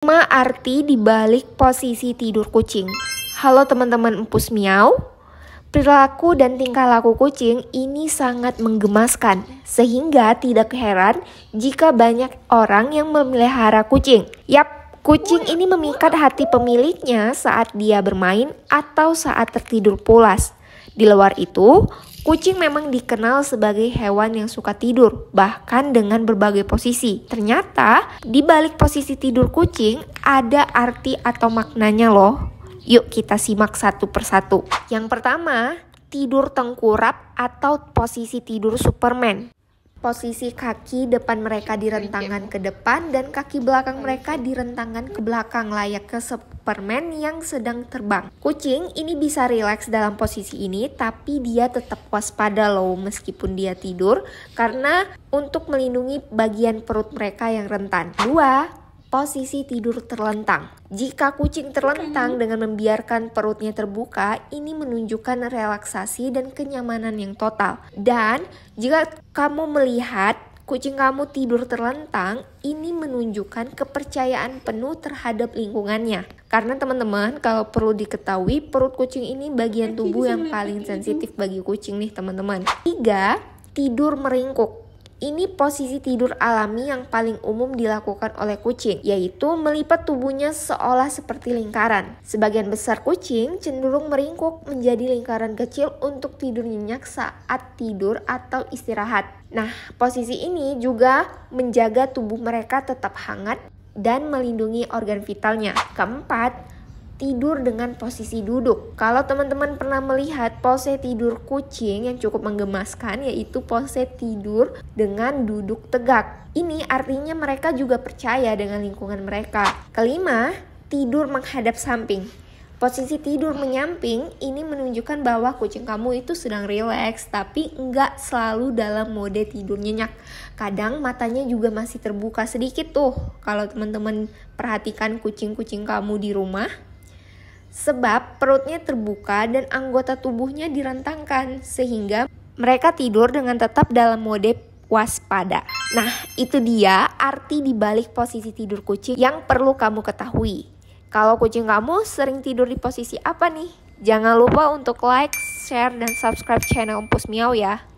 5 arti dibalik posisi tidur kucing. Halo teman-teman empus miau. Perilaku dan tingkah laku kucing ini sangat menggemaskan, sehingga tidak heran jika banyak orang yang memelihara kucing. Yap, Kucing ini memikat hati pemiliknya saat dia bermain atau saat tertidur pulas. Di luar itu, Kucing memang dikenal sebagai hewan yang suka tidur, bahkan dengan berbagai posisi. Ternyata, di balik posisi tidur kucing ada arti atau maknanya loh. Yuk kita simak satu persatu. Yang pertama, tidur tengkurap atau posisi tidur Superman. Posisi kaki depan mereka di rentangan ke depan dan kaki belakang mereka di rentangan ke belakang layak ke Superman yang sedang terbang. Kucing ini bisa rileks dalam posisi ini tapi dia tetap waspada loh meskipun dia tidur karena untuk melindungi bagian perut mereka yang rentan. Dua, posisi tidur terlentang. Jika kucing terlentang dengan membiarkan perutnya terbuka, ini menunjukkan relaksasi dan kenyamanan yang total. Dan jika kamu melihat kucing kamu tidur terlentang, ini menunjukkan kepercayaan penuh terhadap lingkungannya. Karena teman-teman, kalau perlu diketahui, perut kucing ini bagian tubuh yang paling sensitif bagi kucing nih, teman-teman. Tiga, tidur meringkuk. Ini posisi tidur alami yang paling umum dilakukan oleh kucing, yaitu melipat tubuhnya seolah seperti lingkaran. Sebagian besar kucing cenderung meringkuk menjadi lingkaran kecil untuk tidur nyenyak saat tidur atau istirahat. Nah, posisi ini juga menjaga tubuh mereka tetap hangat dan melindungi organ vitalnya. Keempat, tidur dengan posisi duduk. Kalau teman-teman pernah melihat pose tidur kucing yang cukup menggemaskan yaitu pose tidur dengan duduk tegak. Ini artinya mereka juga percaya dengan lingkungan mereka. Kelima, tidur menghadap samping. Posisi tidur menyamping ini menunjukkan bahwa kucing kamu itu sedang rileks, tapi nggak selalu dalam mode tidur nyenyak. Kadang matanya juga masih terbuka sedikit tuh. Kalau teman-teman perhatikan kucing-kucing kamu di rumah, Sebab perutnya terbuka dan anggota tubuhnya direntangkan sehingga mereka tidur dengan tetap dalam mode waspada. Nah, itu dia arti dibalik posisi tidur kucing yang perlu kamu ketahui. Kalau kucing kamu sering tidur di posisi apa nih? Jangan lupa untuk like, share, dan subscribe channel Empus Miau ya.